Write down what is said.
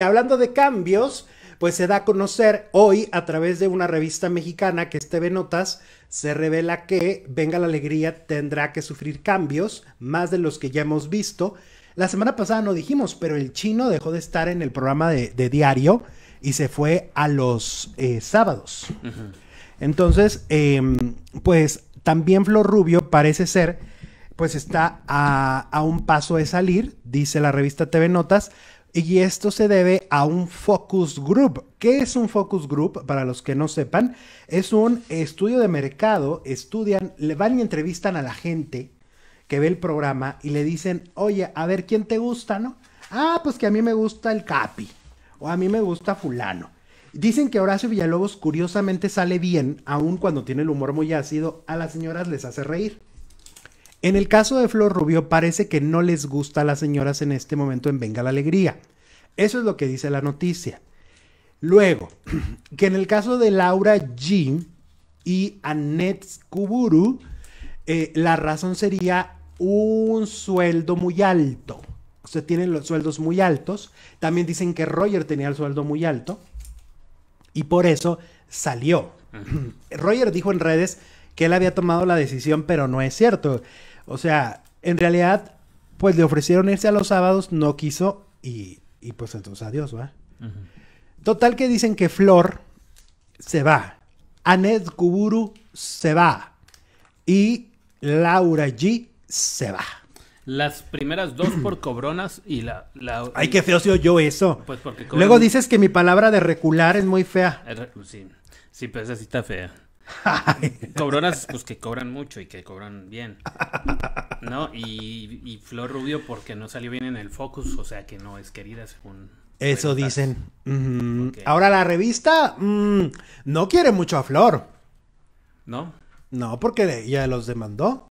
hablando de cambios, pues se da a conocer hoy a través de una revista mexicana que es TV Notas, se revela que Venga la Alegría tendrá que sufrir cambios, más de los que ya hemos visto. La semana pasada no dijimos, pero el chino dejó de estar en el programa de, diario y se fue a los eh, sábados. Entonces, em, pues también Flor Rubio parece ser, pues está a, a un paso de salir, dice la revista TV Notas, y esto se debe a un focus group. ¿Qué es un focus group? Para los que no sepan, es un estudio de mercado. Estudian, le van y entrevistan a la gente que ve el programa y le dicen, oye, a ver, ¿quién te gusta, no? Ah, pues que a mí me gusta el Capi. O a mí me gusta fulano. Dicen que Horacio Villalobos curiosamente sale bien, aun cuando tiene el humor muy ácido, a las señoras les hace reír. En el caso de Flor Rubio parece que no les gusta a las señoras en este momento en Venga la Alegría. Eso es lo que dice la noticia. Luego, que en el caso de Laura Jim y Annette Kuburu, eh, la razón sería un sueldo muy alto. sea tienen los sueldos muy altos. También dicen que Roger tenía el sueldo muy alto. Y por eso salió. Roger dijo en redes que él había tomado la decisión, pero no es cierto. O sea, en realidad, pues le ofrecieron irse a los sábados, no quiso y, pues entonces adiós, ¿va? Total que dicen que Flor se va, Anet Kuburu se va y Laura G se va. Las primeras dos por cobronas y la... la... Ay, qué feo se oyó eso. Pues Luego dices que mi palabra de recular es muy fea. Eh, sí, sí, pero esa sí está fea. Cobronas, pues que cobran mucho y que cobran bien. ¿No? Y, Flor Rubio porque no salió bien en el Focus, o sea que no es querida según. Eso dicen. Ahora la revista mm, no quiere mucho a Flor. ¿No? No, porque ya los demandó.